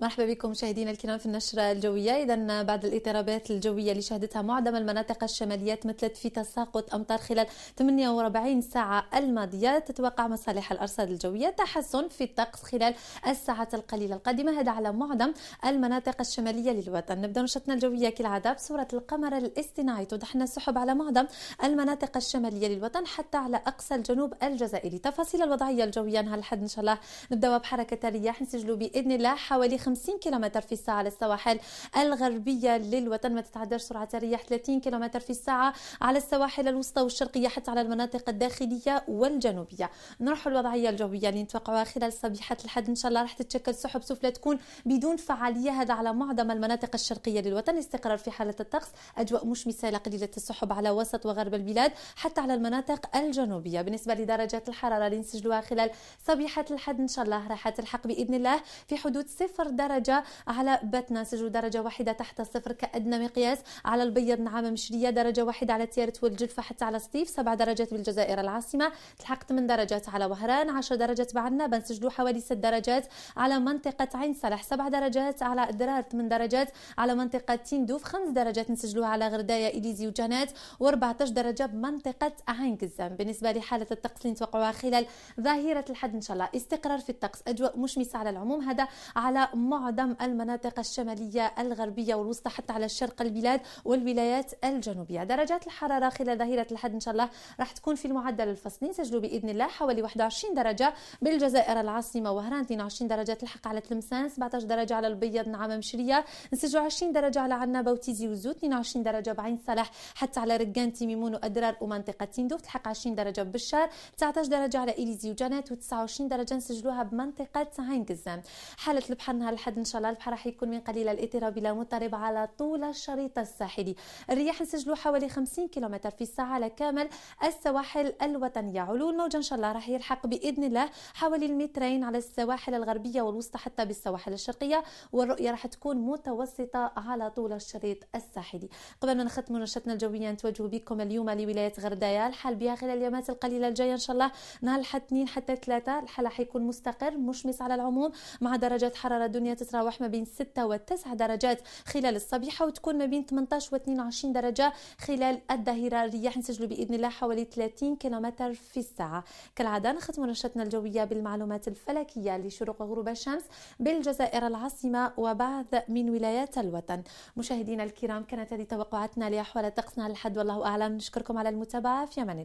مرحبا بكم مشاهدينا الكرام في النشرة الجوية إذا بعد الاضطرابات الجوية اللي شهدتها معظم المناطق الشمالية تمثلت في تساقط أمطار خلال 48 ساعة الماضية تتوقع مصالح الأرصاد الجوية تحسن في الطقس خلال الساعات القليلة القادمة هذا على معظم المناطق الشمالية للوطن نبدأ نشرتنا الجوية كالعادة بصورة القمر الاصطناعي توضح لنا السحب على معظم المناطق الشمالية للوطن حتى على أقصى الجنوب الجزائري تفاصيل الوضعية الجوية نهار الحد إن شاء الله نبدأ بحركة الرياح نسجلوا بإذن الله حوالي 50 كم في الساعة على السواحل الغربية للوطن ما تتعداش سرعة الرياح 30 كم في الساعة على السواحل الوسطى والشرقية حتى على المناطق الداخلية والجنوبية نروح الوضعية الجوية اللي نتوقعوها خلال صبيحة الحد إن شاء الله راح تتشكل سحب سفلى تكون بدون فعالية هذا على معظم المناطق الشرقية للوطن استقرار في حالة الطقس أجواء مشمسة إلى قليلة السحب على وسط وغرب البلاد حتى على المناطق الجنوبية بالنسبة لدرجات الحرارة اللي نسجلوها خلال صبيحة الحد إن شاء الله راح تلحق بإذن الله في حدود صفر درجة على بتنا سجل درجة واحدة تحت الصفر كأدنى مقياس على البيض نعامة مشرية درجة واحدة على تيارة والجلفة حتى على سطيف سبع درجات بالجزائر العاصمة تلحق من درجات على وهران 10 درجات بعدنا بنسجلوا حوالي ست درجات على منطقة عين صالح سبع درجات على درار من درجات على منطقة تندوف خمس درجات نسجلوها على غردايا إليزي وجنات و14 درجة بمنطقة عين قزام بالنسبة لحالة الطقس اللي نتوقعوها خلال ظهيرة الحد إن شاء الله استقرار في الطقس أجواء مشمسة على العموم هذا على معظم المناطق الشمالية الغربية والوسطى حتى على الشرق البلاد والولايات الجنوبية درجات الحرارة خلال ظهيرة الأحد إن شاء الله راح تكون في المعدل الفصلي نسجلوا بإذن الله حوالي 21 درجة بالجزائر العاصمة وهران 22 درجة تلحق على تلمسان 17 درجة على البيض نعم مشرية نسجلوا 20 درجة على عنابة وتيزي وزو 22 درجة بعين صالح حتى على ركان تيميمون وأدرار ومنطقة تندوف تلحق 20 درجة ببشار 19 درجة على إليزي وجنات و29 درجة نسجلوها بمنطقة عين قزام حالة البحر نهار الحد إن شاء الله البحر راح يكون من قليل الاضطراب إلى مضطرب على طول الشريط الساحلي الرياح نسجلوا حوالي 50 كم في الساعة على كامل السواحل الوطنية علو الموجة إن شاء الله راح يلحق بإذن الله حوالي المترين على السواحل الغربية والوسطى حتى بالسواحل الشرقية والرؤية راح تكون متوسطة على طول الشريط الساحلي قبل ما نختم نشاطنا الجوية نتوجه بكم اليوم لولاية غردايا الحال بها خلال اليومات القليلة الجاية إن شاء الله نهار الحد حتى ثلاثه الحال راح يكون مستقر مشمس على العموم مع درجات حرارة دنيا الدنيا تتراوح ما بين 6 و 9 درجات خلال الصبيحه وتكون ما بين 18 و 22 درجه خلال الظهيره الرياح نسجلوا باذن الله حوالي 30 كيلومتر في الساعه كالعاده نختم نشرتنا الجويه بالمعلومات الفلكيه لشروق وغروب الشمس بالجزائر العاصمه وبعض من ولايات الوطن مشاهدينا الكرام كانت هذه توقعاتنا لاحوال طقسنا الحد والله اعلم نشكركم على المتابعه في امان